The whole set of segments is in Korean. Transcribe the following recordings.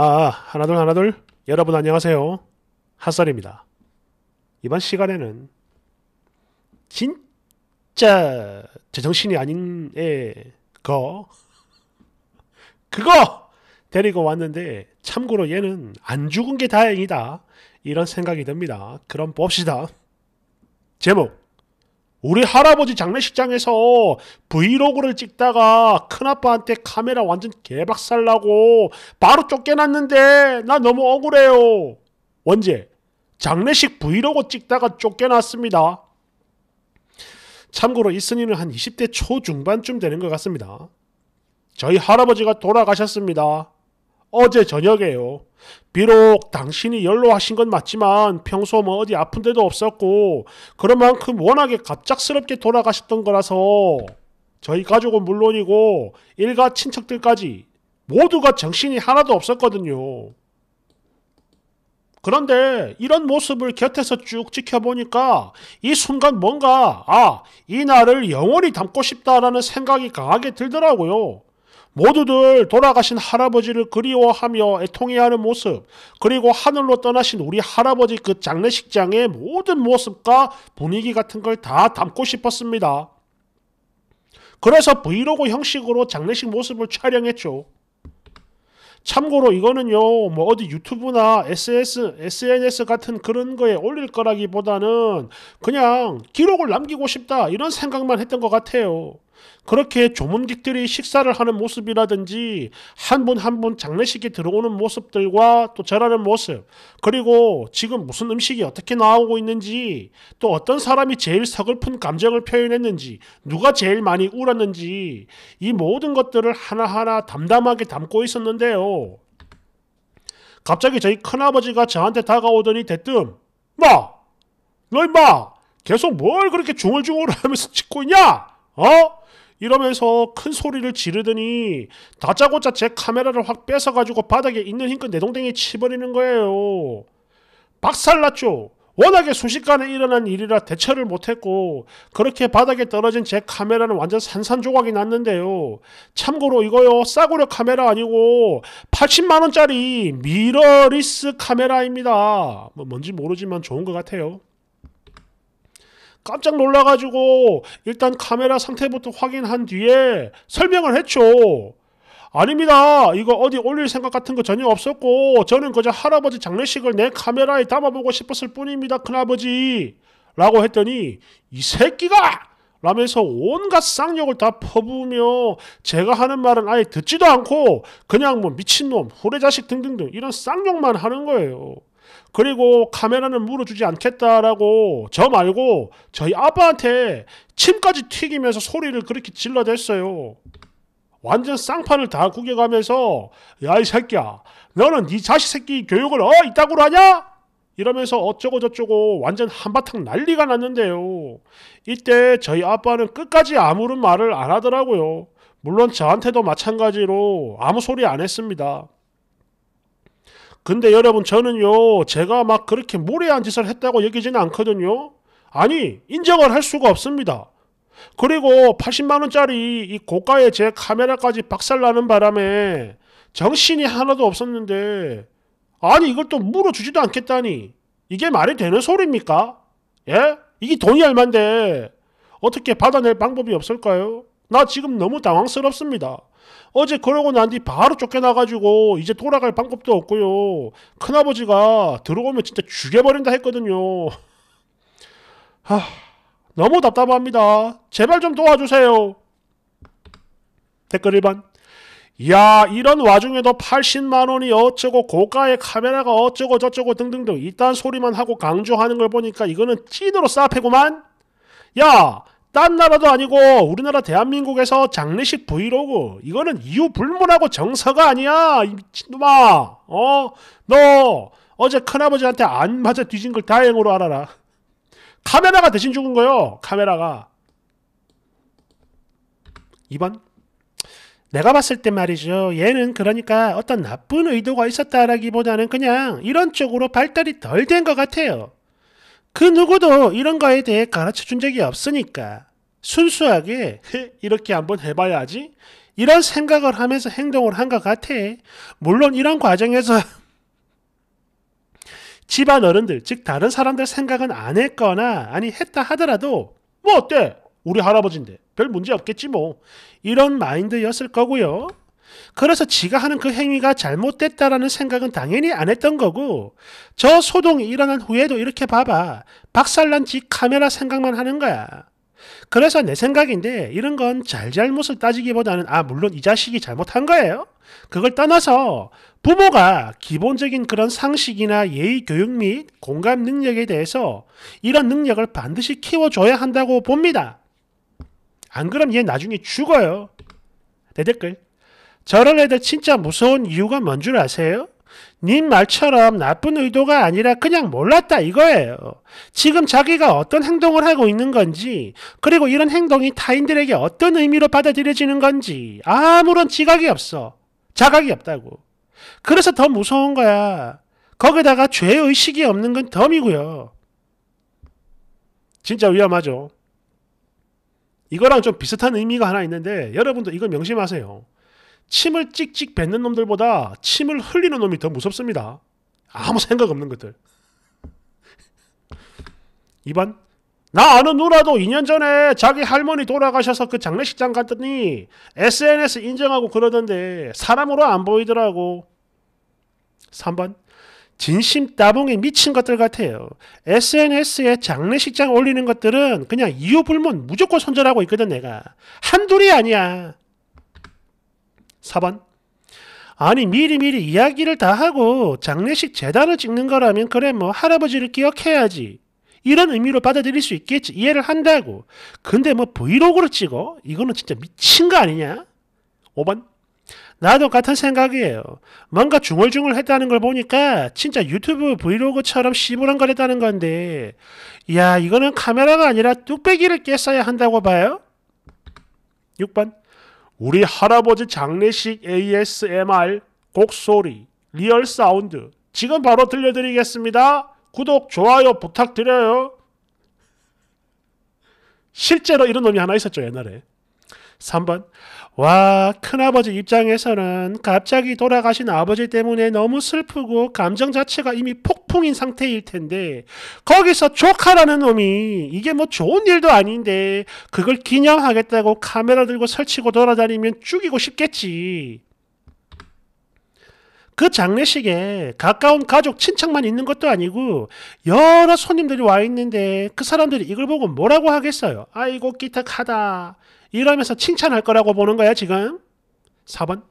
아, 하나둘 하나둘 여러분 안녕하세요. 핫설입니다. 이번 시간에는 진짜 제정신이 아닌 애거 그거 데리고 왔는데 참고로 얘는 안 죽은 게 다행이다 이런 생각이 듭니다. 그럼 봅시다. 제목 우리 할아버지 장례식장에서 브이로그를 찍다가 큰아빠한테 카메라 완전 개박살 나고 바로 쫓겨났는데 나 너무 억울해요. 언제? 장례식 브이로그 찍다가 쫓겨났습니다. 참고로 이순이는 한 20대 초중반쯤 되는 것 같습니다. 저희 할아버지가 돌아가셨습니다. 어제 저녁에요. 비록 당신이 연로하신 건 맞지만 평소 뭐 어디 아픈 데도 없었고 그런 만큼 워낙에 갑작스럽게 돌아가셨던 거라서 저희 가족은 물론이고 일가 친척들까지 모두가 정신이 하나도 없었거든요. 그런데 이런 모습을 곁에서 쭉 지켜보니까 이 순간 뭔가 아, 이 날을 영원히 담고 싶다라는 생각이 강하게 들더라고요. 모두들 돌아가신 할아버지를 그리워하며 애통해하는 모습, 그리고 하늘로 떠나신 우리 할아버지 그 장례식장의 모든 모습과 분위기 같은 걸 다 담고 싶었습니다. 그래서 브이로그 형식으로 장례식 모습을 촬영했죠. 참고로 이거는요, 뭐 어디 유튜브나 SS, SNS 같은 그런 거에 올릴 거라기보다는 그냥 기록을 남기고 싶다 이런 생각만 했던 것 같아요. 그렇게 조문객들이 식사를 하는 모습이라든지 한 분 한 분 장례식에 들어오는 모습들과 또 절하는 모습 그리고 지금 무슨 음식이 어떻게 나오고 있는지 또 어떤 사람이 제일 서글픈 감정을 표현했는지 누가 제일 많이 울었는지 이 모든 것들을 하나하나 담담하게 담고 있었는데요. 갑자기 저희 큰아버지가 저한테 다가오더니 대뜸 마! 너 임마! 계속 뭘 그렇게 중얼중얼 하면서 찍고 있냐? 어? 이러면서 큰 소리를 지르더니 다짜고짜 제 카메라를 확 뺏어가지고 바닥에 있는 힘껏 내동댕이 치버리는 거예요. 박살났죠. 워낙에 순식간에 일어난 일이라 대처를 못했고 그렇게 바닥에 떨어진 제 카메라는 완전 산산조각이 났는데요. 참고로 이거요 싸구려 카메라 아니고 80만원짜리 미러리스 카메라입니다. 뭐 뭔지 모르지만 좋은 것 같아요. 깜짝 놀라가지고 일단 카메라 상태부터 확인한 뒤에 설명을 했죠. 아닙니다. 이거 어디 올릴 생각 같은 거 전혀 없었고 저는 그저 할아버지 장례식을 내 카메라에 담아보고 싶었을 뿐입니다. 큰아버지. 라고 했더니 이 새끼가! 라면서 온갖 쌍욕을 다 퍼부으며 제가 하는 말은 아예 듣지도 않고 그냥 뭐 미친놈, 후레자식 등등등 이런 쌍욕만 하는 거예요. 그리고 카메라는 물어주지 않겠다라고 저 말고 저희 아빠한테 침까지 튀기면서 소리를 그렇게 질러댔어요. 완전 쌍판을 다 구겨가면서 야 이 새끼야 너는 네 자식 새끼 교육을 어 이따구로 하냐? 이러면서 어쩌고 저쩌고 완전 한바탕 난리가 났는데요. 이때 저희 아빠는 끝까지 아무런 말을 안 하더라고요. 물론 저한테도 마찬가지로 아무 소리 안 했습니다. 근데 여러분 저는요 제가 막 그렇게 무례한 짓을 했다고 여기지는 않거든요. 아니 인정을 할 수가 없습니다. 그리고 80만 원짜리 이 고가의 제 카메라까지 박살나는 바람에 정신이 하나도 없었는데 아니 이걸 또 물어주지도 않겠다니 이게 말이 되는 소리입니까? 예? 이게 돈이 얼만데 어떻게 받아낼 방법이 없을까요? 나 지금 너무 당황스럽습니다. 어제 그러고 난 뒤 바로 쫓겨나가지고 이제 돌아갈 방법도 없고요. 큰아버지가 들어오면 진짜 죽여버린다 했거든요. 하, 너무 답답합니다. 제발 좀 도와주세요. 댓글 1번 야 이런 와중에도 80만원이 어쩌고 고가의 카메라가 어쩌고 저쩌고 등등등 이딴 소리만 하고 강조하는 걸 보니까 이거는 찐으로 싸패구만 야딴 나라도 아니고 우리나라 대한민국에서 장례식 브이로그 이거는 이유 불문하고 정서가 아니야 이놈아어너 어제 큰아버지한테 안 맞아 뒤진 걸 다행으로 알아라 카메라가 대신 죽은 거요 카메라가 2번 내가 봤을 때 말이죠. 얘는 그러니까 어떤 나쁜 의도가 있었다라기보다는 그냥 이런 쪽으로 발달이 덜 된 것 같아요. 그 누구도 이런 거에 대해 가르쳐 준 적이 없으니까 순수하게 이렇게 한번 해봐야지 이런 생각을 하면서 행동을 한 것 같아. 물론 이런 과정에서 집안 어른들, 즉 다른 사람들 생각은 안 했거나 아니 했다 하더라도 뭐 어때? 우리 할아버지인데 별 문제 없겠지 뭐 이런 마인드였을 거고요. 그래서 지가 하는 그 행위가 잘못됐다라는 생각은 당연히 안 했던 거고 저 소동이 일어난 후에도 이렇게 봐봐 박살난 지 카메라 생각만 하는 거야. 그래서 내 생각인데 이런 건 잘잘못을 따지기보다는 아 물론 이 자식이 잘못한 거예요. 그걸 떠나서 부모가 기본적인 그런 상식이나 예의 교육 및 공감 능력에 대해서 이런 능력을 반드시 키워줘야 한다고 봅니다. 안 그럼 얘 나중에 죽어요. 내 댓글. 저런 애들 진짜 무서운 이유가 뭔 줄 아세요? 님 말처럼 나쁜 의도가 아니라 그냥 몰랐다 이거예요. 지금 자기가 어떤 행동을 하고 있는 건지, 그리고 이런 행동이 타인들에게 어떤 의미로 받아들여지는 건지 아무런 지각이 없어. 자각이 없다고. 그래서 더 무서운 거야. 거기다가 죄의식이 없는 건 덤이고요. 진짜 위험하죠. 이거랑 좀 비슷한 의미가 하나 있는데 여러분도 이걸 명심하세요. 침을 찍찍 뱉는 놈들보다 침을 흘리는 놈이 더 무섭습니다. 아무 생각 없는 것들. 2번 나 아는 누나도 2년 전에 자기 할머니 돌아가셔서 그 장례식장 갔더니 SNS 인정하고 그러던데 사람으로 안 보이더라고. 3번 진심 따봉에 미친 것들 같아요. SNS에 장례식장 올리는 것들은 그냥 이유 불문 무조건 손절하고 있거든 내가. 한둘이 아니야. 4번. 아니 미리미리 이야기를 다 하고 장례식 재단을 찍는 거라면 그래 뭐 할아버지를 기억해야지. 이런 의미로 받아들일 수 있겠지. 이해를 한다고. 근데 뭐 브이로그를 찍어? 이거는 진짜 미친 거 아니냐? 5번. 나도 같은 생각이에요. 뭔가 중얼중얼 했다는 걸 보니까 진짜 유튜브 브이로그처럼 시부렁거렸다는 건데 야 이거는 카메라가 아니라 뚝배기를 깼어야 한다고 봐요? 6번. 우리 할아버지 장례식 ASMR 곡소리 리얼 사운드 지금 바로 들려드리겠습니다. 구독, 좋아요 부탁드려요. 실제로 이런 놈이 하나 있었죠, 옛날에. 3번 와 큰아버지 입장에서는 갑자기 돌아가신 아버지 때문에 너무 슬프고 감정 자체가 이미 폭풍인 상태일 텐데 거기서 조카라는 놈이 이게 뭐 좋은 일도 아닌데 그걸 기념하겠다고 카메라 들고 설치고 돌아다니면 죽이고 싶겠지. 그 장례식에 가까운 가족, 친척만 있는 것도 아니고 여러 손님들이 와 있는데 그 사람들이 이걸 보고 뭐라고 하겠어요? 아이고 기특하다. 이러면서 칭찬할 거라고 보는 거야 지금. 4번.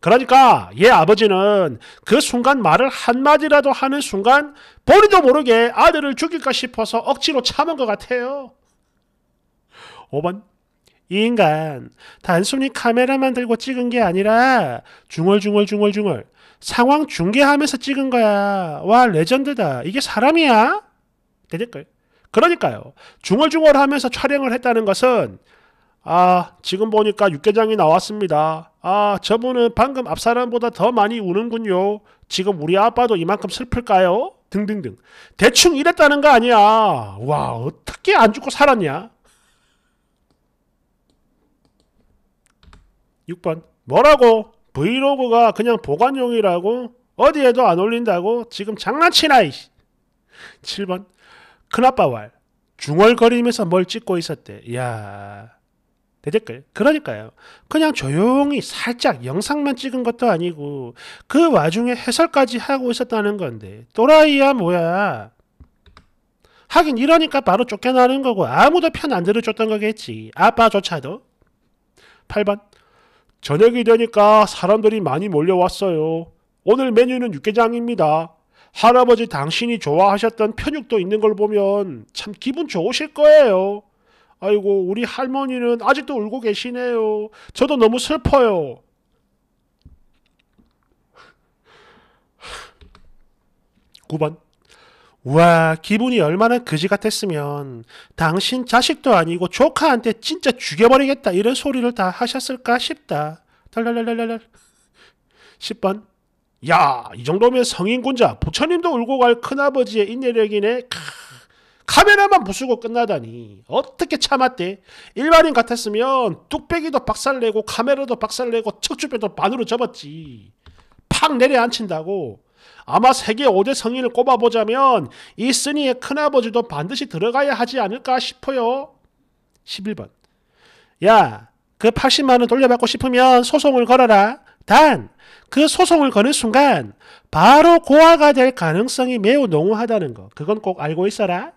그러니까 얘 아버지는 그 순간 말을 한마디라도 하는 순간 본인도 모르게 아들을 죽일까 싶어서 억지로 참은 것 같아요. 5번. 이 인간 단순히 카메라만 들고 찍은 게 아니라 중얼중얼중얼중얼 상황 중계하면서 찍은 거야. 와 레전드다. 이게 사람이야? 대댓글. 그러니까요. 중얼중얼하면서 촬영을 했다는 것은 아, 지금 보니까 육개장이 나왔습니다. 아, 저분은 방금 앞 사람보다 더 많이 우는군요. 지금 우리 아빠도 이만큼 슬플까요? 등등등. 대충 이랬다는 거 아니야. 와, 어떻게 안 죽고 살았냐? 6번. 뭐라고? 브이로그가 그냥 보관용이라고? 어디에도 안 올린다고? 지금 장난치나, 이 7번. 큰아빠 왈. 중얼거리면서 뭘 찍고 있었대. 야 댓글 그러니까요. 그냥 조용히 살짝 영상만 찍은 것도 아니고 그 와중에 해설까지 하고 있었다는 건데 또라이야 뭐야. 하긴 이러니까 바로 쫓겨나는 거고 아무도 편 안 들어줬던 거겠지. 아빠조차도. 8번 저녁이 되니까 사람들이 많이 몰려왔어요. 오늘 메뉴는 육개장입니다. 할아버지 당신이 좋아하셨던 편육도 있는 걸 보면 참 기분 좋으실 거예요. 아이고 우리 할머니는 아직도 울고 계시네요. 저도 너무 슬퍼요. 9번 우와, 기분이 얼마나 그지 같았으면 당신 자식도 아니고 조카한테 진짜 죽여버리겠다 이런 소리를 다 하셨을까 싶다. 달랄랄랄랄. 10번. 야, 이 정도면 성인군자 부처님도 울고 갈 큰아버지의 인내력이네. 크. 카메라만 부수고 끝나다니 어떻게 참았대? 일반인 같았으면 뚝배기도 박살내고 카메라도 박살내고 척추뼈도 반으로 접었지. 팍 내려앉힌다고. 아마 세계 5대 성인을 꼽아보자면 이 쓰니의 큰아버지도 반드시 들어가야 하지 않을까 싶어요. 11번. 야, 그 80만원 돌려받고 싶으면 소송을 걸어라. 단, 그 소송을 거는 순간 바로 고아가 될 가능성이 매우 농후하다는 거. 그건 꼭 알고 있어라.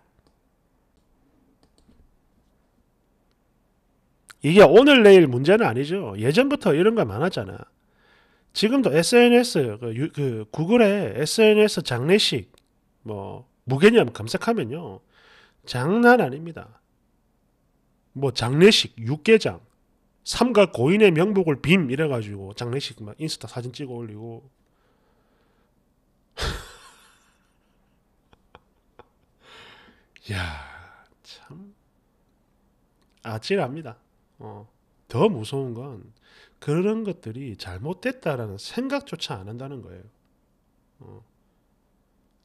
이게 오늘 내일 문제는 아니죠. 예전부터 이런 거 많았잖아. 지금도 SNS 그, 유, 그 구글에 SNS 장례식 뭐 무개념 검색하면요 장난 아닙니다. 뭐 장례식 육개장 삼가 고인의 명복을 빔 이래가지고 장례식 막 인스타 사진 찍어 올리고 야 참 아찔합니다. 어, 더 무서운 건 그런 것들이 잘못됐다라는 생각조차 안 한다는 거예요. 어.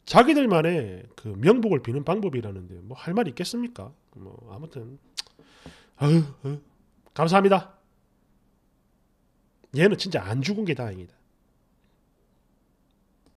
자기들만의 그 명복을 비는 방법이라는데 뭐 할말 있겠습니까? 뭐 아무튼 아유, 아유, 감사합니다. 얘는 진짜 안 죽은 게 다행이다.